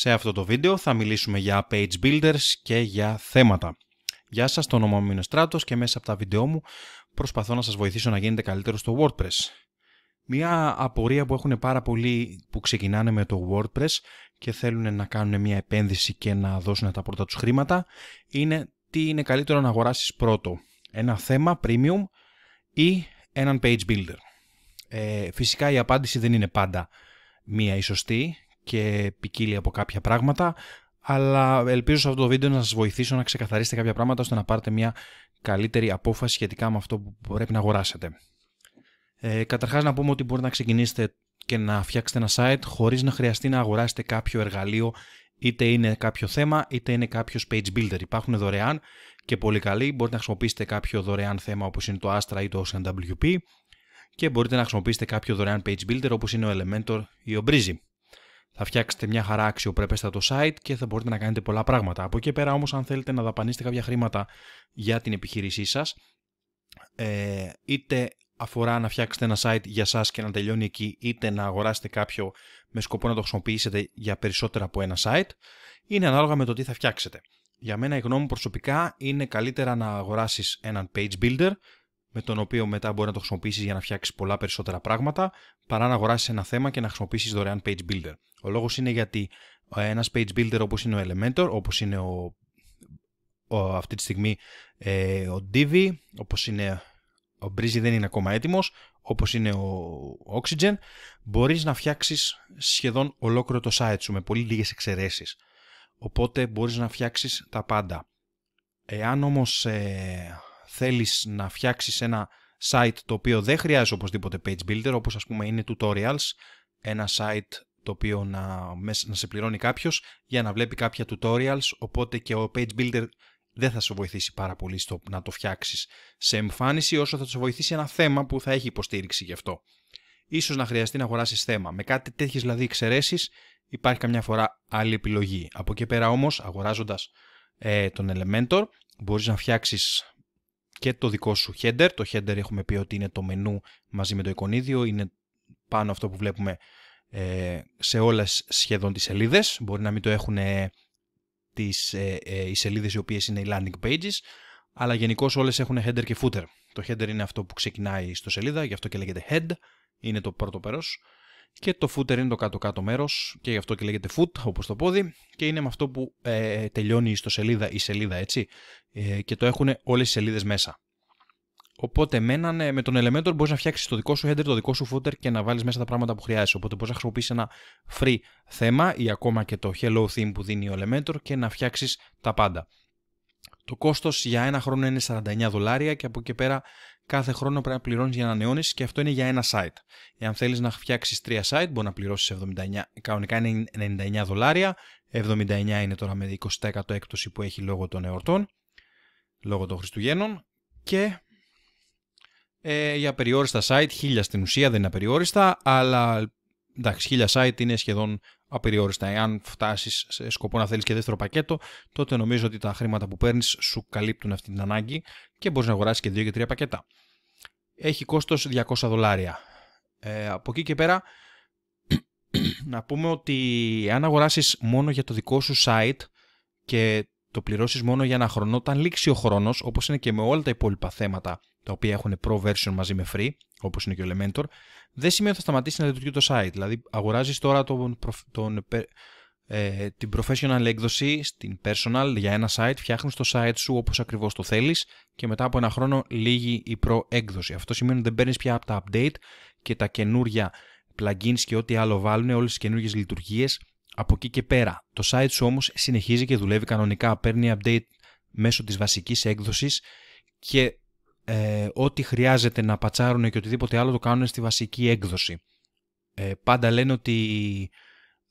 Σε αυτό το βίντεο θα μιλήσουμε για page builders και για θέματα. Γεια σας, το όνομα μου είναι Στράτος και μέσα από τα βίντεό μου προσπαθώ να σας βοηθήσω να γίνετε καλύτερος στο WordPress. Μια απορία που έχουν πάρα πολλοί που ξεκινάνε με το WordPress και θέλουν να κάνουν μια επένδυση και να δώσουν τα πρώτα τους χρήματα είναι τι είναι καλύτερο να αγοράσεις πρώτο. Ένα θέμα premium ή έναν page builder. Ε, φυσικά η απάντηση δεν είναι πάντα μία η σωστή και ποικίλει από κάποια πράγματα, αλλά ελπίζω σε αυτό το βίντεο να σας βοηθήσω να ξεκαθαρίσετε κάποια πράγματα ώστε να πάρετε μια καλύτερη απόφαση σχετικά με αυτό που πρέπει να αγοράσετε. Ε, καταρχάς να πούμε ότι μπορείτε να ξεκινήσετε και να φτιάξετε ένα site χωρίς να χρειαστεί να αγοράσετε κάποιο εργαλείο είτε είναι κάποιο θέμα είτε είναι κάποιος page builder. Υπάρχουν δωρεάν και πολύ καλοί. Μπορείτε να χρησιμοποιήσετε κάποιο δωρεάν θέμα όπως είναι το Astra ή το OceanWP και μπορείτε να χρησιμοποιήσετε κάποιο δωρεάν page builder όπως είναι ο Elementor ή ο Breezy θα φτιάξετε μια χαρά το site και θα μπορείτε να κάνετε πολλά πράγματα. Από εκεί πέρα όμως αν θέλετε να δαπανίσετε κάποια χρήματα για την επιχείρησή σας, ε, είτε αφορά να φτιάξετε ένα site για σας και να τελειώνει εκεί, είτε να αγοράσετε κάποιο με σκοπό να το χρησιμοποιήσετε για περισσότερα από ένα site, είναι ανάλογα με το τι θα φτιάξετε. Για μένα η γνώμη μου προσωπικά είναι καλύτερα να αγοράσεις έναν page builder με τον οποίο μετά μπορεί να το χρησιμοποιήσεις για να φτιάξεις πολλά περισσότερα πράγματα, παρά να αγοράσεις ένα θέμα και να χρησιμοποιήσεις δωρεάν page builder. Ο λόγος είναι γιατί ε, ένας page builder όπως είναι ο Elementor, όπως είναι ο, αυτή τη στιγμή ε, ο Divi, όπως είναι ο Breezy δεν είναι ακόμα έτοιμος, όπως είναι ο Oxygen, μπορείς να φτιάξεις σχεδόν ολόκληρο το site σου με πολύ λίγες εξαιρέσεις. Οπότε μπορείς να φτιάξεις τα πάντα. Εάν όμως ε, θέλεις να φτιάξεις ένα site το οποίο δεν χρειάζεται οπωσδήποτε page builder, όπως ας πούμε είναι tutorials, ένα site το οποίο να, να σε πληρώνει κάποιος για να βλέπει κάποια tutorials, οπότε και ο page builder δεν θα σε βοηθήσει πάρα πολύ στο να το φτιάξεις σε εμφάνιση όσο θα σε βοηθήσει ένα θέμα που θα έχει υποστήριξη γι' αυτό. Ίσως να χρειαστεί να αγοράσεις θέμα. Με κάτι τέτοιες δηλαδή εξαιρέσεις υπάρχει καμιά φορά άλλη επιλογή. Από εκεί πέρα όμως αγοράζοντας ε, τον Elementor μπορείς να φτιάξεις και το δικό σου header. Το header έχουμε πει ότι είναι το μενού μαζί με το εικονίδιο, είναι πάνω αυτό που βλέπουμε ε, σε όλες σχεδόν τις σελίδες. Μπορεί να μην το έχουν τις, ε, ε, οι σελίδες οι οποίες είναι οι landing pages, αλλά γενικώς όλες έχουν header και footer. Το header είναι αυτό που ξεκινάει στο σελίδα, γι' αυτό και λέγεται head, είναι το πρώτο πέρος και το footer είναι το κάτω-κάτω μέρος, και γι' αυτό και λέγεται foot όπως το πόδι και είναι με αυτό που ε, τελειώνει η ιστοσελίδα ή σελίδα έτσι ε, και το έχουν όλες οι σελίδες μέσα. Οπότε με, έναν, ε, με τον Elementor μπορείς να φτιάξεις το δικό σου header, το δικό σου footer και να βάλεις μέσα τα πράγματα που χρειάζεσαι. Οπότε μπορείς να χρησιμοποιήσεις ένα free θέμα ή ακόμα και το hello theme που δίνει ο Elementor και να φτιάξεις τα πάντα. Το κόστος για ένα χρόνο είναι 49 δολάρια και από εκεί πέρα κάθε χρόνο πρέπει να πληρώνεις για να ανανεώνεις και αυτό είναι για ένα site. Εάν θέλεις να φτιάξεις τρία site, μπορεί να πληρώσεις 79, κανονικά είναι 99 δολάρια. 79 είναι τώρα με 20% έκπτωση που έχει λόγω των εορτών, λόγω των Χριστουγέννων. Και ε, για περιόριστα site, χίλια στην ουσία δεν είναι απεριόριστα, αλλά εντάξει, χίλια site είναι σχεδόν απεριόριστα. Αν φτάσεις σε σκοπό να θέλεις και δεύτερο πακέτο, τότε νομίζω ότι τα χρήματα που παίρνεις σου καλύπτουν αυτή την ανάγκη και μπορείς να αγοράσεις και δύο και τρία πακέτα. Έχει κόστος 200 δολάρια. Ε, από εκεί και πέρα, να πούμε ότι αν αγοράσεις μόνο για το δικό σου site και το πληρώσεις μόνο για ένα χρόνο, όταν λήξει ο χρόνος, όπως είναι και με όλα τα υπόλοιπα θέματα τα οποία έχουν pro version μαζί με free, όπως είναι και ο Elementor, δεν σημαίνει ότι θα σταματήσει να λειτουργεί το site. Δηλαδή, αγοράζεις τώρα τον, τον, ε, την professional έκδοση στην personal για ένα site, φτιάχνεις το site σου όπως ακριβώς το θέλεις και μετά από ένα χρόνο λύγει η pro έκδοση. Αυτό σημαίνει ότι δεν παίρνεις πια από τα update και τα καινούργια plugins και ό,τι άλλο βάλουν, όλες τις καινούργιες λειτουργίες από εκεί και πέρα. Το site σου όμως συνεχίζει και δουλεύει κανονικά, παίρνει update μέσω της βασικής έκδοσης και ε, ό,τι χρειάζεται να πατσάρουν και οτιδήποτε άλλο το κάνουν στη βασική έκδοση. Ε, πάντα λένε ότι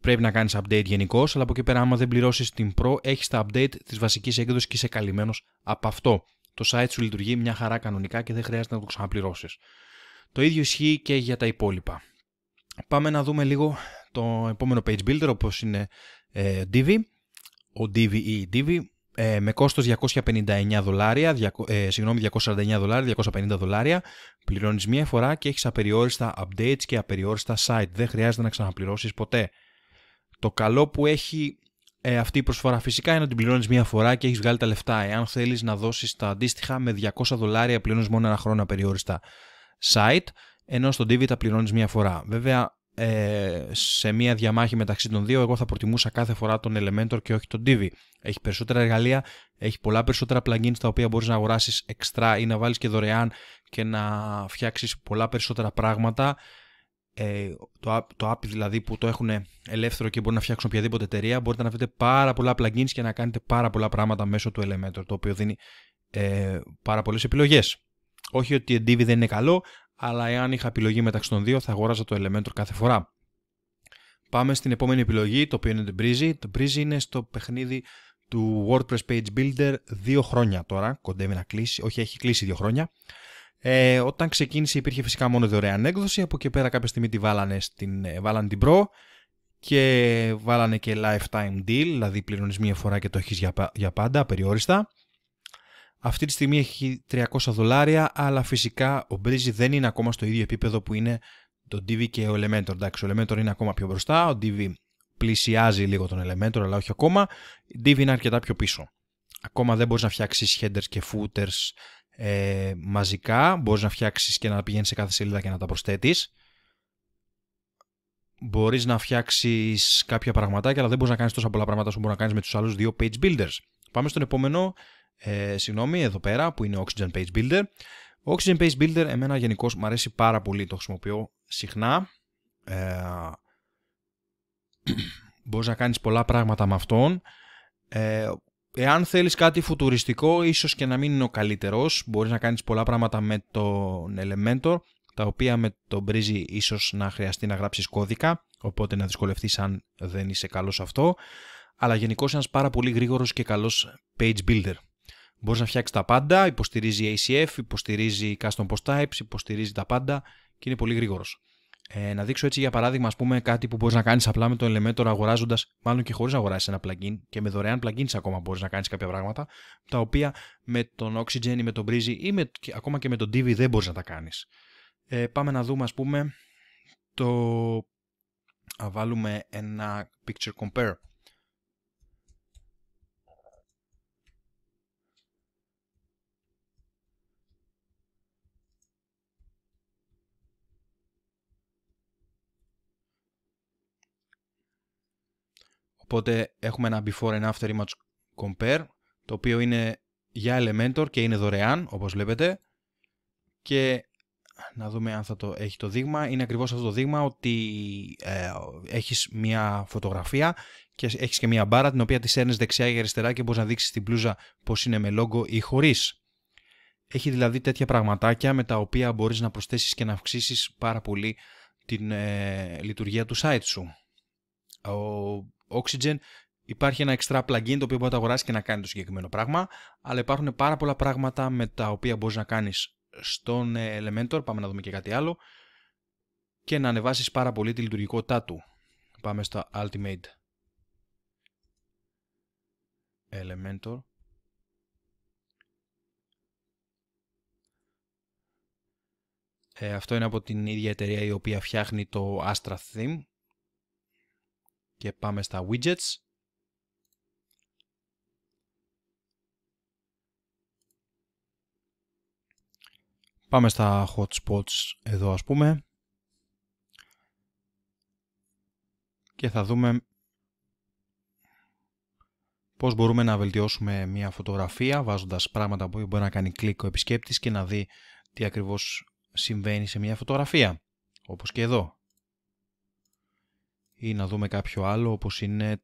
πρέπει να κάνεις update γενικώ, αλλά από εκεί πέρα άμα δεν πληρώσεις την Pro έχεις τα update της βασικής έκδοσης και είσαι καλυμμένος από αυτό. Το site σου λειτουργεί μια χαρά κανονικά και δεν χρειάζεται να το ξαναπληρώσεις. Το ίδιο ισχύει και για τα υπόλοιπα. Πάμε να δούμε λίγο το επόμενο page builder όπως είναι ε, Divi, ο Divi ή Divi, ε, με κόστος 259 δολάρια, ε, συγγνώμη 249 δολάρια, 250 δολάρια. Πληρώνεις μία φορά και έχεις απεριόριστα updates και απεριόριστα site. Δεν χρειάζεται να ξαναπληρώσεις ποτέ. Το καλό που έχει ε, αυτή η προσφορά φυσικά είναι ότι πληρώνεις μία φορά και έχεις βγάλει τα λεφτά. Εάν θέλεις να δώσεις τα αντίστοιχα με 200 δολάρια, πληρώνεις μόνο ένα χρόνο απεριόριστα site, ενώ στον Divi τα πληρώνεις μία φορά. Βέβαια, ε, σε μια διαμάχη μεταξύ των δύο, εγώ θα προτιμούσα κάθε φορά τον Elementor και όχι τον Divi. Έχει περισσότερα εργαλεία, έχει πολλά περισσότερα plugins τα οποία μπορείς να αγοράσεις εξτρά ή να βάλεις και δωρεάν και να φτιάξεις πολλά περισσότερα πράγματα. Ε, το, το API δηλαδή που το έχουν ελεύθερο και μπορεί να φτιάξουν οποιαδήποτε εταιρεία, μπορείτε να βρείτε πάρα πολλά plugins και να κάνετε πάρα πολλά πράγματα μέσω του Elementor, το οποίο δίνει ε, πάρα πολλές επιλογές. Όχι ότι η Divi δεν είναι καλό, αλλά εάν είχα επιλογή μεταξύ των δύο θα αγόραζα το Elementor κάθε φορά. Πάμε στην επόμενη επιλογή, το οποίο είναι το Breezy. Το Breezy είναι στο παιχνίδι του WordPress Page Builder δύο χρόνια τώρα, κοντεύει να κλείσει, όχι έχει κλείσει δύο χρόνια. Ε, όταν ξεκίνησε υπήρχε φυσικά μόνο δωρεάν έκδοση, από εκεί πέρα κάποια στιγμή τη βάλανε, στην, ε, βάλανε την Pro και βάλανε και lifetime deal, δηλαδή πληρώνεις μία φορά και το έχεις για, για πάντα, περιόριστα. Αυτή τη στιγμή έχει 300 δολάρια, αλλά φυσικά ο Breezy δεν είναι ακόμα στο ίδιο επίπεδο που είναι το Divi και ο Elementor. Εντάξει, ο Elementor είναι ακόμα πιο μπροστά, ο Divi πλησιάζει λίγο τον Elementor, αλλά όχι ακόμα. Η Divi είναι αρκετά πιο πίσω. Ακόμα δεν μπορείς να φτιάξεις headers και footers ε, μαζικά. μπορείς να φτιάξεις και να πηγαίνεις σε κάθε σελίδα και να τα προσθέτεις. Μπορείς να φτιάξεις κάποια πραγματάκια, αλλά δεν μπορείς να κάνεις τόσα πολλά πράγματα όσο μπορεί να κάνεις με τους άλλους δύο page builders. Πάμε στον επόμενο ε, συγγνώμη, εδώ πέρα που είναι Oxygen Page Builder. Ο Oxygen Page Builder εμένα γενικώς μου αρέσει πάρα πολύ, το χρησιμοποιώ συχνά. Ε, μπορείς να κάνεις πολλά πράγματα με αυτόν. Ε, εάν θέλεις κάτι φουτουριστικό, ίσως και να μην είναι ο καλύτερος, μπορείς να κάνεις πολλά πράγματα με τον Elementor, τα οποία με τον Breezy ίσως να χρειαστεί να γράψεις κώδικα, οπότε να δυσκολευτείς αν δεν είσαι καλός αυτό. Αλλά γενικώς ένας πάρα πολύ γρήγορος και καλός page builder. Μπορείς να φτιάξεις τα πάντα, υποστηρίζει ACF, υποστηρίζει custom post types, υποστηρίζει τα πάντα και είναι πολύ γρήγορος. Ε, να δείξω έτσι για παράδειγμα, ας πούμε, κάτι που μπορείς να κάνεις απλά με το Elementor αγοράζοντας, μάλλον και χωρίς να αγοράσεις ένα plugin και με δωρεάν plugins ακόμα μπορείς να κάνεις κάποια πράγματα, τα οποία με τον Oxygen ή με τον Breezy ή με, ακόμα και με τον Divi δεν μπορείς να τα κάνεις. Ε, πάμε να δούμε, ας πούμε, το. Να βάλουμε ένα picture compare Οπότε έχουμε ένα before and after image compare, το οποίο είναι για Elementor και είναι δωρεάν, όπως βλέπετε. Και να δούμε αν θα το έχει το δείγμα. Είναι ακριβώς αυτό το δείγμα ότι ε, έχεις μια φωτογραφία και έχεις και μια μπάρα την οποία τη σέρνεις δεξιά ή αριστερά και μπορείς να δείξεις την πλούζα πως είναι με λόγο ή χωρίς. Έχει δηλαδή τέτοια πραγματάκια με τα οποία μπορείς να προσθέσεις και να αυξήσεις πάρα πολύ την ε, λειτουργία του site σου. Ο Oxygen. Υπάρχει ένα extra plugin το οποίο μπορεί να το αγοράσει και να κάνει το συγκεκριμένο πράγμα. Αλλά υπάρχουν πάρα πολλά πράγματα με τα οποία μπορείς να κάνεις στον ε, Elementor. Πάμε να δούμε και κάτι άλλο. Και να ανεβάσεις πάρα πολύ τη λειτουργικότητά του. Πάμε στο Ultimate Elementor. Ε, αυτό είναι από την ίδια εταιρεία η οποία φτιάχνει το Astra Theme και πάμε στα widgets. Πάμε στα hotspots εδώ ας πούμε και θα δούμε πώς μπορούμε να βελτιώσουμε μια φωτογραφία βάζοντας πράγματα που μπορεί να κάνει κλικ ο επισκέπτης και να δει τι ακριβώς συμβαίνει σε μια φωτογραφία όπως και εδώ ή να δούμε κάποιο άλλο όπως είναι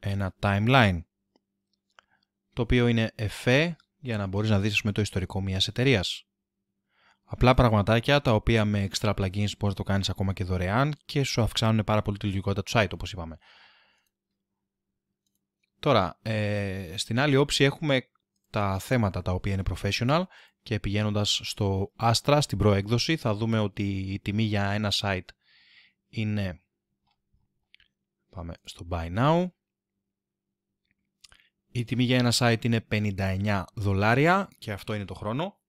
ένα timeline το οποίο είναι εφέ για να μπορείς να δεις το ιστορικό μιας εταιρείας. Απλά πραγματάκια τα οποία με extra plugins μπορείς να το κάνεις ακόμα και δωρεάν και σου αυξάνουν πάρα πολύ τη λειτουργικότητα του site όπως είπαμε. Τώρα, ε, στην άλλη όψη έχουμε τα θέματα τα οποία είναι professional και πηγαίνοντας στο Astra, στην προέκδοση, θα δούμε ότι η τιμή για ένα site είναι... Πάμε στο Buy Now. Η τιμή για ένα site είναι 59 δολάρια και αυτό είναι το χρόνο.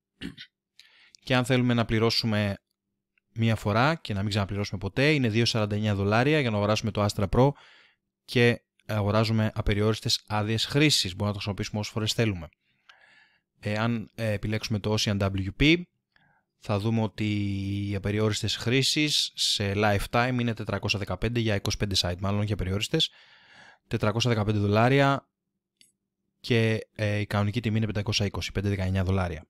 Και αν θέλουμε να πληρώσουμε μία φορά και να μην ξαναπληρώσουμε ποτέ, είναι 2,49 δολάρια για να αγοράσουμε το Astra Pro και αγοράζουμε απεριόριστες άδειες χρήσης Μπορούμε να το χρησιμοποιήσουμε όσες φορές θέλουμε. Εάν ε, επιλέξουμε το Ocean WP θα δούμε ότι οι απεριόριστες χρήσεις σε lifetime είναι 415 για 25 site μάλλον για απεριόριστες 415 δολάρια και ε, η κανονική τιμή είναι 520, 519 δολάρια.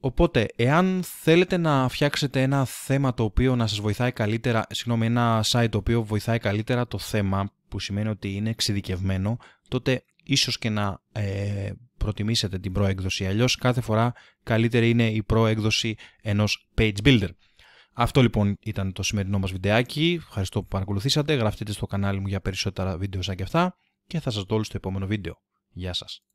Οπότε, εάν θέλετε να φτιάξετε ένα θέμα το οποίο να σας βοηθάει καλύτερα, συγγνώμη, ένα site το οποίο βοηθάει καλύτερα το θέμα, που σημαίνει ότι είναι εξειδικευμένο, τότε ίσως και να ε, προτιμήσετε την προέκδοση. Αλλιώς κάθε φορά καλύτερη είναι η προέκδοση ενός page builder. Αυτό λοιπόν ήταν το σημερινό μας βιντεάκι. Ευχαριστώ που παρακολουθήσατε. Γραφτείτε στο κανάλι μου για περισσότερα βίντεο σαν και αυτά και θα σας δω στο επόμενο βίντεο. Γεια σας.